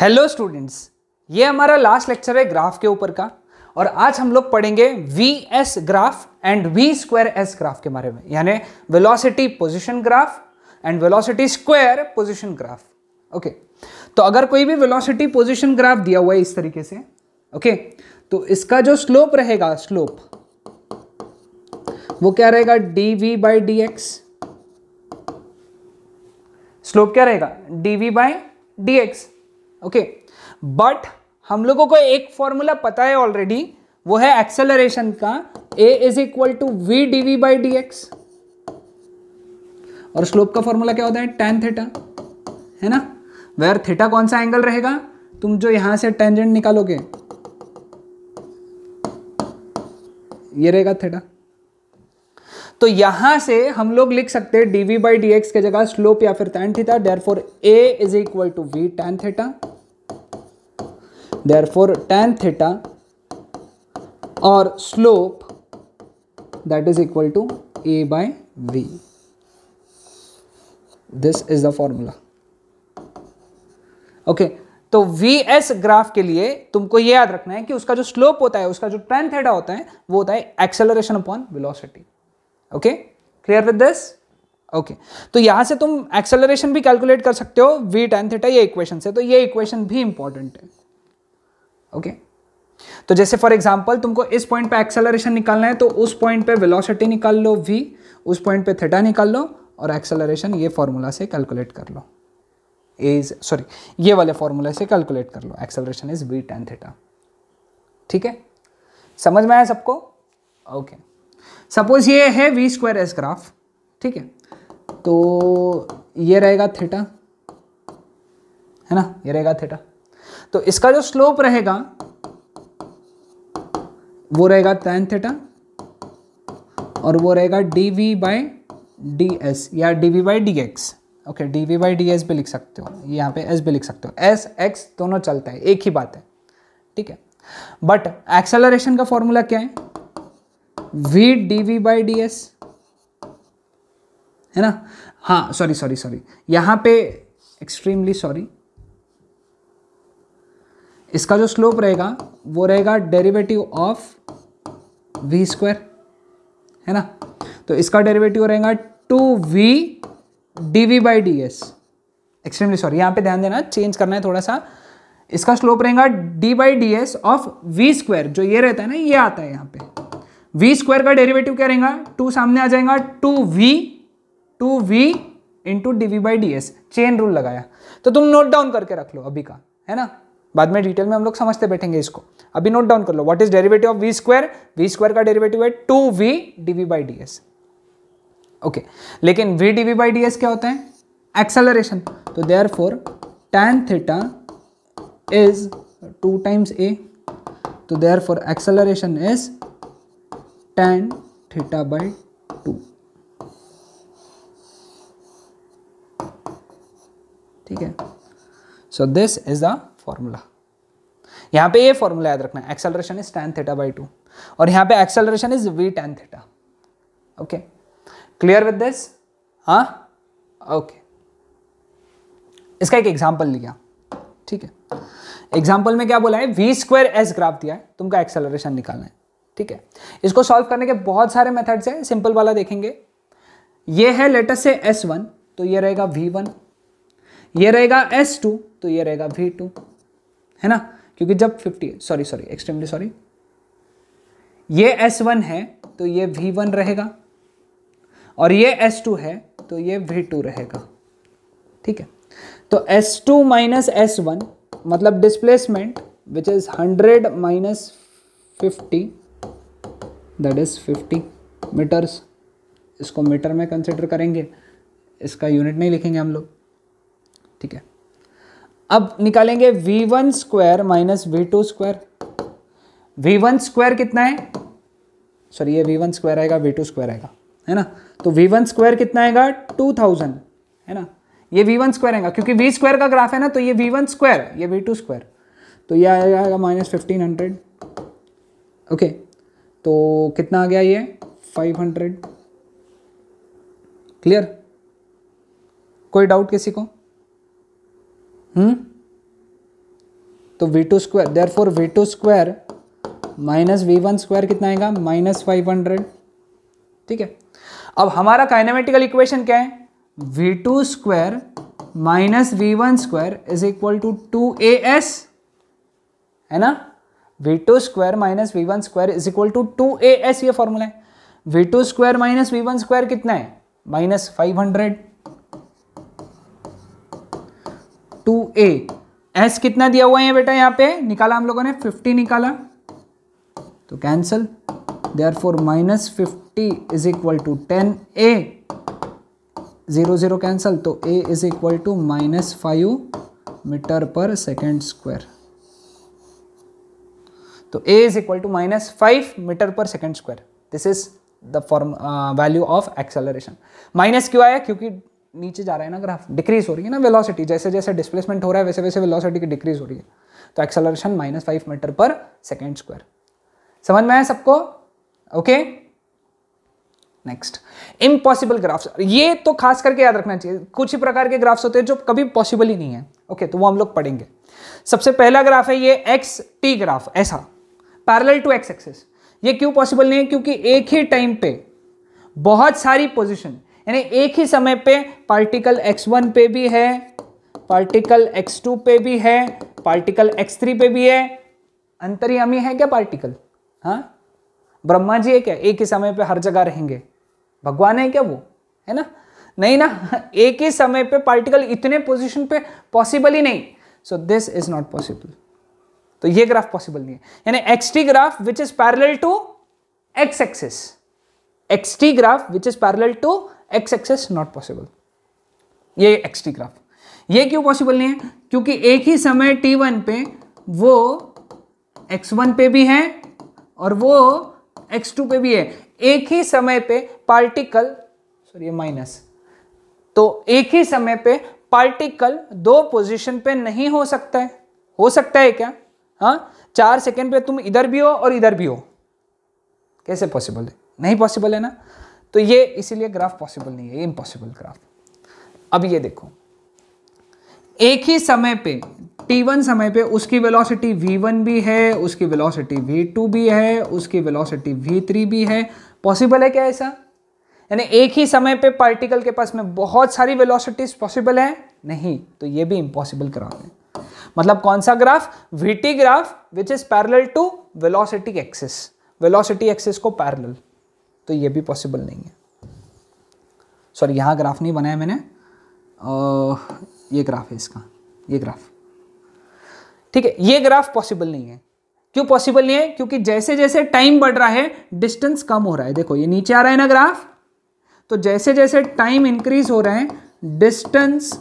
Hello students ये हमारा last lecture है ग्राफ के ऊपर का और आज हम लोग पढ़ेंगे V S graph and V square S graph के बारे में यानी velocity position graph and velocity square position graph okay तो अगर कोई भी वेलोसिटी पोजीशन ग्राफ दिया हुआ है इस तरीके से ओके okay, तो इसका जो स्लोप रहेगा स्लोप वो क्या रहेगा D we by D X slope क्या रहेगा D we by D X okay but हम लोगों को एक फॉर्मूला पता है ऑलरेडी वो है एक्सेलरेशन का A is equal to we D we by D X और स्लोप का फॉर्मूला क्या होता है टेन थीटा है ना वेर थीटा कौन सा एंगल रहेगा तुम जो यहां से टेंजेंट निकालोगे ये रहेगा थीटा तो यहां से हम लोग लिख सकते हैं डीवी बाई डी एक्स की जगह स्लोप या फिर tan theta therefore A is equal to V tan theta therefore tan theta और slope that is equal to A by V this is the formula okay तो V S graph के लिए तुमको ये याद रखना है कि उसका जो स्लोप होता है उसका जो टेन थीटा होता है वो होता है acceleration upon velocity okay clear with this okay तो यहां से तुम एक्सेलरेशन भी कैलकुलेट कर सकते हो वी टेन थीटा ये इक्वेशन से तो ये इक्वेशन भी इंपॉर्टेंट है ओके okay? तो जैसे फॉर एग्जाम्पल तुमको इस पॉइंट पे एक्सेलरेशन निकालना है तो उस पॉइंट पे वेलोसिटी निकाल लो वी उस पॉइंट पे थीटा निकाल लो और एक्सेलरेशन ये फॉर्मूला से कैलकुलेट कर लो इज सॉरी ये वाले फॉर्मूला से कैलकुलेट कर लो acceleration is V tan theta ठीक है समझ में आया सबको ओके okay. सपोज ये है वी स्क्वायर एस ग्राफ ठीक है तो ये रहेगा थीटा है ना ये रहेगा थीटा तो इसका जो स्लोप रहेगा वो रहेगा टेन थीटा और वो रहेगा D we by D S या D we by D X okay D we by D S भी लिख सकते हो यहाँ पे एस भी लिख सकते हो एस एक्स दोनों चलता है एक ही बात है ठीक है बट एक्सेलरेशन का फॉर्मूला क्या है V D we by D S है ना हाँ सॉरी सॉरी सॉरी यहाँ पे एक्सट्रीमली सॉरी इसका जो स्लोप रहेगा वो रहेगा डेरिवेटिव ऑफ वी स्क्वायर है ना तो इसका डेरिवेटिव रहेगा two we D we by D S extremely sorry यहाँ पे ध्यान देना चेंज करना है थोड़ा सा इसका स्लोप रहेगा D by D S of we square जो ये रहता है ना ये आता है यहाँ पे वी स्क्वायर का डेरिवेटिव क्या रहेगा टू सामने आ जाएगा two v two v into d we by D s chain rule लगाया तो तुम नोट डाउन करके रख लो अभी का है ना बाद में डिटेल में हम लोग समझते बैठेंगे इसको अभी नोट डाउन कर लो what is derivative of we square v square का डेरिवेटिव है two we D we by D s okay लेकिन v D we by D s क्या होता है एक्सेलरेशन तो therefore tan theta is two times a तो therefore acceleration is tan theta by 2 ठीक है so this is the formula यहां पे ये फॉर्मूला याद रखना acceleration is tan theta by two और यहां पे acceleration is v tan theta okay clear with this हाँ ओके इसका एक एग्जाम्पल लिया ठीक है एग्जाम्पल में क्या बोला है v स्क्वायर एस ग्राफ दिया है तुमका एक्सेलरेशन निकालना है ठीक है इसको सॉल्व करने के बहुत सारे मेथड्स हैं सिंपल वाला देखेंगे ये है लेटेस्ट से एस वन तो ये रहेगा वी वन ये रहेगा एस टू तो ये रहेगा वी टू है ना क्योंकि जब fifty sorry sorry extremely sorry ये एस वन है तो ये वी वन रहेगा और ये एस टू है तो ये वी टू रहेगा ठीक है तो s two minus s one मतलब displacement which is hundred minus fifty that is fifty meters इसको मीटर में कंसिडर करेंगे इसका यूनिट नहीं लिखेंगे हम लोग ठीक है अब निकालेंगे v one square minus v two square v one square कितना है सॉरी ये वी वन स्क्वायर आएगा वी टू स्क्वायर आएगा है ना तो वी वन स्क्वायर कितना आएगा टू थाउजेंड है ना ये वी वन स्क्वायर आएगा क्योंकि वी स्क्वायर का ग्राफ है ना तो ये वी वन स्क्वायर ये वी टू स्क्वायर तो ये आएगा माइनस फिफ्टीन हंड्रेड ओके तो कितना आ गया ये फाइव हंड्रेड क्लियर कोई डाउट किसी को हम्म तो v two square therefore v two square minus v one square कितना आएगा माइनस फाइव हंड्रेड ठीक है अब हमारा काइनामेटिकल इक्वेशन क्या है v two square minus v one square is equal to two a s है ना v two square minus v one square is equal to two a s ये formula है v two square minus v one square कितना है minus five hundred two a s कितना दिया हुआ है बेटा यहां पे निकाला हम लोगों ने फिफ्टी निकाला तो cancel therefore minus fifty is equal to ten a zero zero cancel तो a is equal to minus five meter per second square तो a is equal to minus five meter per second square this is the form value of acceleration minus क्यों आया क्योंकि नीचे जा रहा है ना ग्राफ डिक्रीज हो रही है ना वेलोसिटी जैसे जैसे डिस्प्लेसमेंट हो रहा है वैसे वैसे वेलोसिटी की डिक्रीज हो रही है तो acceleration minus five meter per second square समझ में आया सबको ओके नेक्स्ट इम्पॉसिबल ग्राफ्स ये तो खास करके याद रखना चाहिए कुछ ही प्रकार के ग्राफ्स होते हैं जो कभी पॉसिबल ही नहीं है ओके okay, तो वो हम लोग पढ़ेंगे सबसे पहला ग्राफ है ये एक्स टी ग्राफ ऐसा पैरेलल टू एक्स एक्सेस ये क्यों पॉसिबल नहीं है क्योंकि एक ही टाइम पे बहुत सारी पोजिशन यानी एक ही समय पे पार्टिकल एक्स वन पे भी है पार्टिकल एक्स टू पे भी है पार्टिकल एक्स थ्री पे भी है अंतरियामी है क्या पार्टिकल हाँ ब्रह्मा जी है क्या एक ही समय पे हर जगह रहेंगे भगवान है क्या वो है ना नहीं ना एक ही समय पे पार्टिकल इतने पोजिशन पे पॉसिबल ही नहीं so this is not possible तो ये ग्राफ पॉसिबल नहीं है यानी x t graph which is parallel to x axis x t graph which is parallel to x axis not possible ये एक्स टी ग्राफ ये क्यों पॉसिबल नहीं है क्योंकि एक ही समय टी वन पे वो एक्स वन पे भी है और वो एक्स टू पे भी है एक ही समय पे पार्टिकल सॉरी माइनस तो एक ही समय पे पार्टिकल दो पोजीशन पे नहीं हो सकता है हो सकता है क्या हाँ चार सेकेंड पे तुम इधर भी हो और इधर भी हो कैसे पॉसिबल है नहीं पॉसिबल है ना तो ये इसीलिए ग्राफ पॉसिबल नहीं है इम्पॉसिबल ग्राफ अब ये देखो एक ही समय पे t1 समय पे उसकी वेलोसिटी v1 भी है उसकी वेलोसिटी v2 भी है उसकी वेलोसिटी v3 भी है पॉसिबल है क्या ऐसा यानी एक ही समय पे पार्टिकल के पास में बहुत सारी वेलोसिटीज पॉसिबल है नहीं तो ये भी इम्पॉसिबल ग्राफ है मतलब कौन सा graph v t graph which is parallel to velocity axis velocity axis को पैरेलल तो ये भी पॉसिबल नहीं है सॉरी यहाँ ग्राफ नहीं बनाया मैंने ये ग्राफ है इसका ये ग्राफ ठीक है ये ग्राफ पॉसिबल नहीं है क्यों पॉसिबल नहीं है क्योंकि जैसे जैसे टाइम बढ़ रहा है डिस्टेंस कम हो रहा है देखो ये नीचे आ रहा है ना ग्राफ तो जैसे जैसे टाइम इंक्रीज हो रहा है डिस्टेंस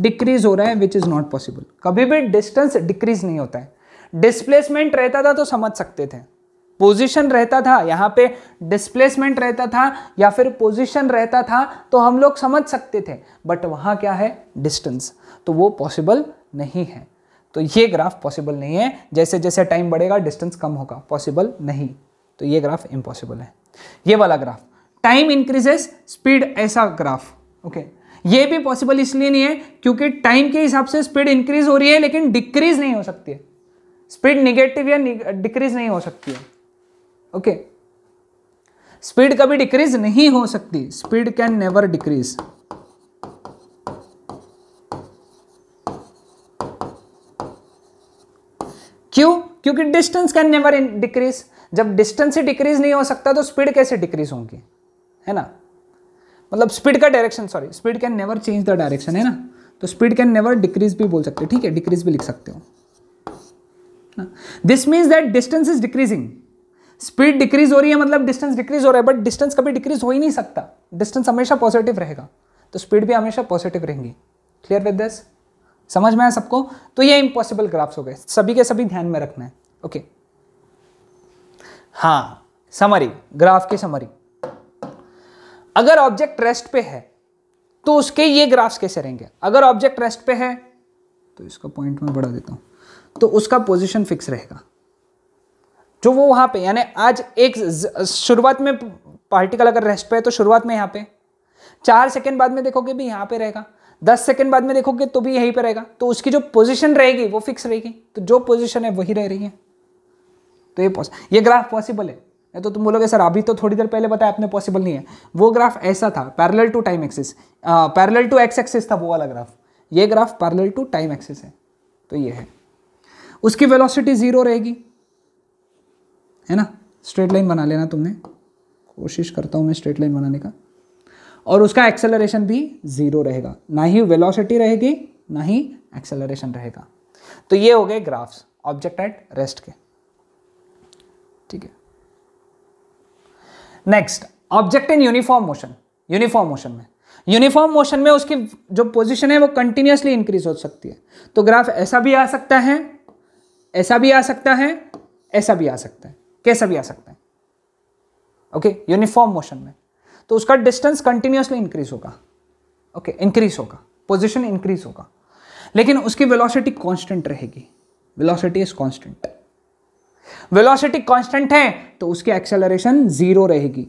डिक्रीज हो रहा है विच इज़ नॉट पॉसिबल कभी भी डिस्टेंस डिक्रीज नहीं होता है डिस्प्लेसमेंट रहता था तो समझ सकते थे पोजीशन रहता था यहाँ पे डिस्प्लेसमेंट रहता था या फिर पोजीशन रहता था तो हम लोग समझ सकते थे बट वहाँ क्या है डिस्टेंस तो वो पॉसिबल नहीं है तो ये ग्राफ पॉसिबल नहीं है जैसे जैसे टाइम बढ़ेगा डिस्टेंस कम होगा पॉसिबल नहीं तो ये ग्राफ इम्पॉसिबल है ये वाला ग्राफ टाइम इंक्रीजेस स्पीड ऐसा ग्राफ ओके okay. ये भी पॉसिबल इसलिए नहीं है क्योंकि टाइम के हिसाब से स्पीड इंक्रीज हो रही है लेकिन डिक्रीज नहीं हो सकती है स्पीड निगेटिव या डिक्रीज नहीं हो सकती है ओके स्पीड कभी डिक्रीज नहीं हो सकती स्पीड कैन नेवर डिक्रीज क्यों क्योंकि डिस्टेंस कैन नेवर डिक्रीज जब डिस्टेंस ही डिक्रीज नहीं हो सकता तो स्पीड कैसे डिक्रीज होंगी है ना मतलब स्पीड का direction sorry speed can never change the direction है ना तो स्पीड कैन नेवर डिक्रीज भी बोल सकते हो ठीक है डिक्रीज भी लिख सकते हो this means that distance is decreasing speed decrease हो रही है मतलब डिस्टेंस डिक्रीज हो रहा है बट डिस्टेंस कभी डिक्रीज हो ही नहीं सकता डिस्टेंस हमेशा पॉजिटिव रहेगा तो स्पीड भी हमेशा पॉजिटिव रहेंगी क्लियर विद दिस समझ में आया सबको तो ये इम्पॉसिबल ग्राफ्स हो गए सभी के सभी ध्यान में रखना है ओके okay. हाँ समरी ग्राफ की समरी अगर ऑब्जेक्ट रेस्ट पे है तो उसके ये ग्राफ्स कैसे रहेंगे अगर ऑब्जेक्ट रेस्ट पे है तो इसका पॉइंट में बढ़ा देता हूं तो उसका पोजिशन फिक्स रहेगा जो वो वहां पे यानी आज एक शुरुआत में पार्टिकल अगर रेस्ट पे है तो शुरुआत में यहां पे चार सेकेंड बाद में देखोगे भी यहां पे रहेगा दस सेकेंड बाद में देखोगे तो भी यहीं पे रहेगा तो उसकी जो पोजीशन रहेगी वो फिक्स रहेगी तो जो पोजीशन है वही रह रही है तो ये ये ग्राफ पॉसिबल है नहीं तो तुम बोलोगे सर अभी तो थोड़ी देर पहले बताया आपने पॉसिबल नहीं है वो ग्राफ ऐसा था parallel to time axis parallel to x axis था वो वाला ग्राफ ये graph parallel to time axis है तो ये है उसकी वेलोसिटी ज़ीरो रहेगी है ना स्ट्रेट लाइन बना लेना तुमने कोशिश करता हूँ मैं स्ट्रेट लाइन बनाने का और उसका एक्सेलरेशन भी ज़ीरो रहेगा ना ही वेलोसिटी रहेगी ना ही एक्सेलरेशन रहेगा तो ये हो गए ग्राफ्स ऑब्जेक्ट एट रेस्ट के ठीक है next object in uniform motion uniform motion में यूनिफॉर्म मोशन में उसकी जो पोजीशन है वो कंटिन्यूसली इंक्रीज हो सकती है तो ग्राफ ऐसा भी आ सकता है ऐसा भी आ सकता है ऐसा भी आ सकता है कैसा भी आ सकता है ओके यूनिफॉर्म मोशन में तो उसका डिस्टेंस कंटिन्यूसली इंक्रीज होगा ओके इंक्रीज होगा पोजिशन इंक्रीज होगा लेकिन उसकी वेलोसिटी कॉन्स्टेंट रहेगी velocity is constant velocity constant है तो उसकी एक्सेलरेशन जीरो रहेगी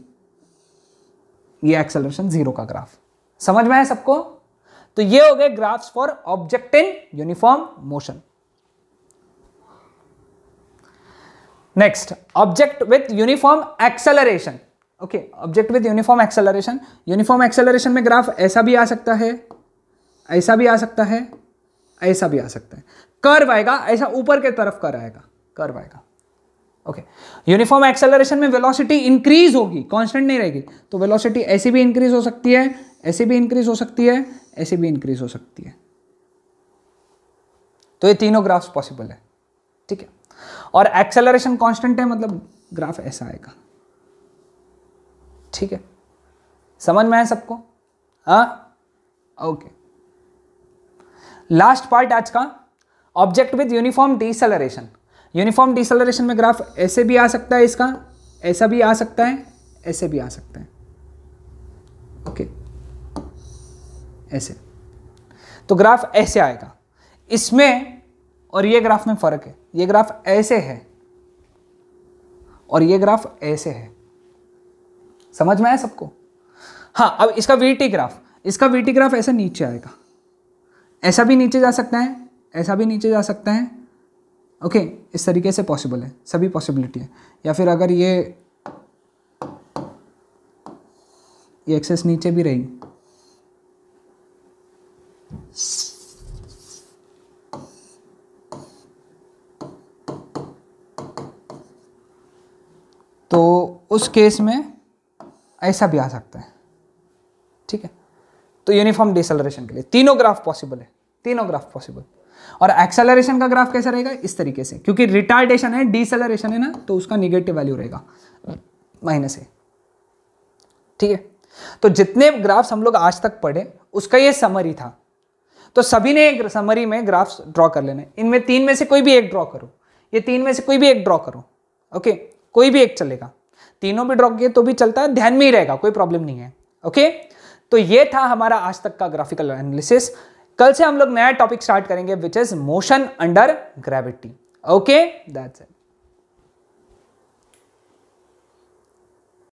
ये एक्सेलरेशन जीरो का ग्राफ समझ में है सबको तो ये हो गए graphs for object in uniform motion next object with uniform acceleration okay object with uniform acceleration uniform acceleration में ग्राफ ऐसा भी आ सकता है ऐसा भी आ सकता है ऐसा भी आ सकता है कर्व आएगा ऐसा ऊपर के तरफ कर आएगा कर्व आएगा ओके यूनिफॉर्म एक्सेलरेशन में वेलोसिटी इंक्रीज होगी कांस्टेंट नहीं रहेगी तो वेलोसिटी ऐसे भी इंक्रीज हो सकती है ऐसे भी इंक्रीज हो सकती है ऐसे भी इंक्रीज हो सकती है तो ये तीनों ग्राफ्स पॉसिबल है ठीक है और एक्सेलरेशन कांस्टेंट है मतलब ग्राफ ऐसा आएगा ठीक है समझ में आए सबको हाँ ओके लास्ट पार्ट आज का object with uniform deceleration uniform deceleration में ग्राफ ऐसे भी आ सकता है इसका ऐसा भी आ सकता है ऐसे भी आ सकता है ओके ऐसे तो ग्राफ ऐसे आएगा इसमें और ये ग्राफ में फ़र्क है ये ग्राफ ऐसे है और ये ग्राफ ऐसे है समझ में आया सबको हाँ अब इसका वीटी ग्राफ इसका वीटी ग्राफ ऐसा नीचे आएगा ऐसा भी नीचे जा सकता है ऐसा भी नीचे जा सकता है ओके okay, इस तरीके से पॉसिबल है सभी पॉसिबिलिटी है या फिर अगर ये ये एक्सेस नीचे भी रही तो उस केस में ऐसा भी आ सकता है ठीक है तो यूनिफॉर्म डिसलरेशन के लिए तीनों ग्राफ पॉसिबल है तीनों ग्राफ पॉसिबल और एक्सेलरेशन का ग्राफ कैसा रहेगा इस तरीके से क्योंकि रिटार्डेशन है डिसलरेशन है ना तो उसका निगेटिव वैल्यू रहेगा माइनस है ठीक है तो जितने ग्राफ्स हम लोग आज तक पढ़े उसका ये समरी था तो सभी ने एक समरी में ग्राफ्स ड्रॉ कर लेने इनमें तीन में से कोई भी एक ड्रॉ करो ये तीन में से कोई भी एक ड्रॉ करो ओके कोई भी एक चलेगा तीनों भी ड्रॉ किए तो भी चलता है ध्यान में ही रहेगा कोई प्रॉब्लम नहीं है ओके तो ये था हमारा आज तक का ग्राफिकल एनालिसिस कल से हम लोग नया टॉपिक स्टार्ट करेंगे which is motion under gravity okay that's it